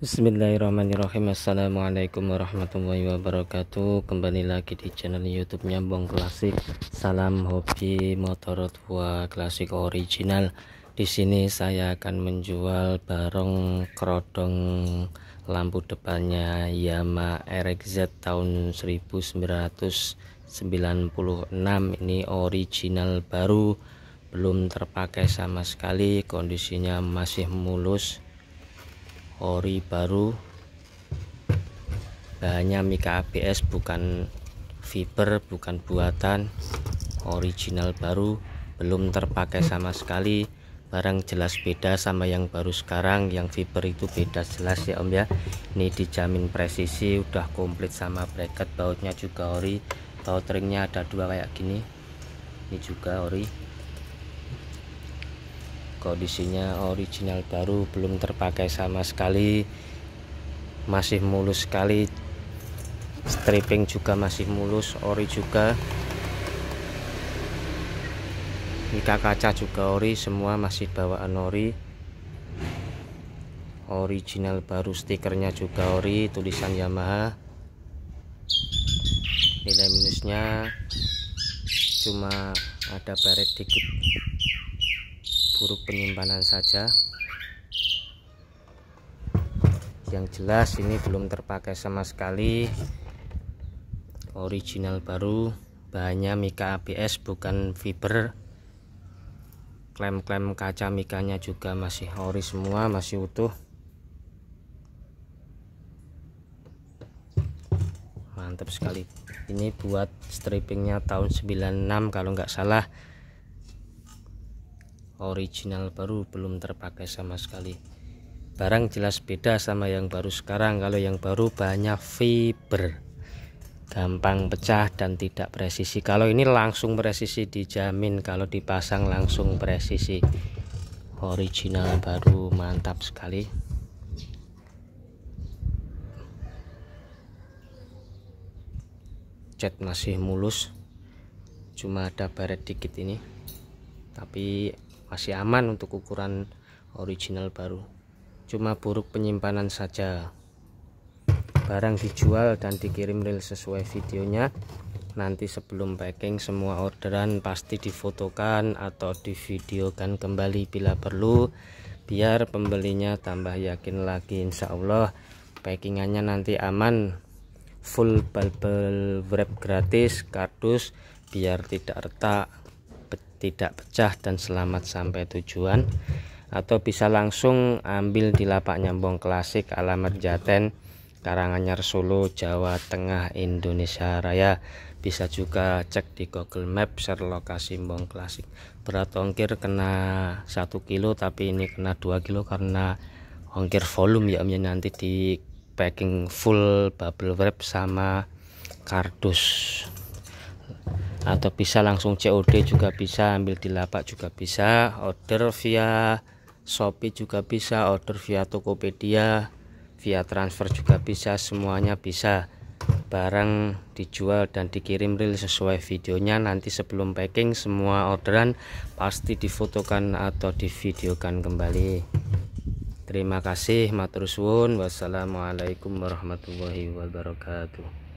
Bismillahirrahmanirrahim Assalamualaikum warahmatullahi wabarakatuh Kembali lagi di channel youtube nyambung Klasik Salam hobi motor tua klasik original Di sini saya akan menjual barong kerodong lampu depannya Yamaha RXZ tahun 1996 Ini original baru Belum terpakai sama sekali Kondisinya masih mulus ori baru bahannya mika ABS bukan fiber bukan buatan original baru belum terpakai sama sekali barang jelas beda sama yang baru sekarang yang fiber itu beda jelas ya om ya ini dijamin presisi udah komplit sama bracket bautnya juga ori baut ringnya ada dua kayak gini ini juga ori kondisinya original baru belum terpakai sama sekali masih mulus sekali stripping juga masih mulus ori juga jika kaca juga ori semua masih bawaan ori original baru stikernya juga ori tulisan Yamaha nilai minusnya cuma ada baret dikit buruk penyimpanan saja yang jelas ini belum terpakai sama sekali original baru bahannya mika ABS bukan fiber klaim-klaim kaca mikanya juga masih ori semua masih utuh mantap sekali ini buat strippingnya tahun 96 kalau nggak salah original baru belum terpakai sama sekali barang jelas beda sama yang baru sekarang kalau yang baru banyak fiber gampang pecah dan tidak presisi kalau ini langsung presisi dijamin kalau dipasang langsung presisi original baru mantap sekali cat masih mulus cuma ada baret dikit ini tapi masih aman untuk ukuran original baru cuma buruk penyimpanan saja barang dijual dan dikirim real sesuai videonya nanti sebelum packing semua orderan pasti difotokan atau divideokan kembali bila perlu biar pembelinya tambah yakin lagi insya Allah packingannya nanti aman full bubble wrap gratis kardus biar tidak retak tidak pecah dan selamat sampai tujuan atau bisa langsung ambil di lapak nyambung klasik alamat Jaten Karanganyar Solo Jawa Tengah Indonesia Raya bisa juga cek di Google Map share lokasi mbong klasik berat ongkir kena 1 kilo tapi ini kena 2 kilo karena ongkir volume ya, ya nanti di packing full bubble wrap sama kardus atau bisa langsung COD juga bisa ambil di lapak juga bisa order via Shopee juga bisa order via Tokopedia via transfer juga bisa semuanya bisa barang dijual dan dikirim real sesuai videonya nanti sebelum packing semua orderan pasti difotokan atau divideokan kembali terima kasih matur suwun wassalamualaikum warahmatullahi wabarakatuh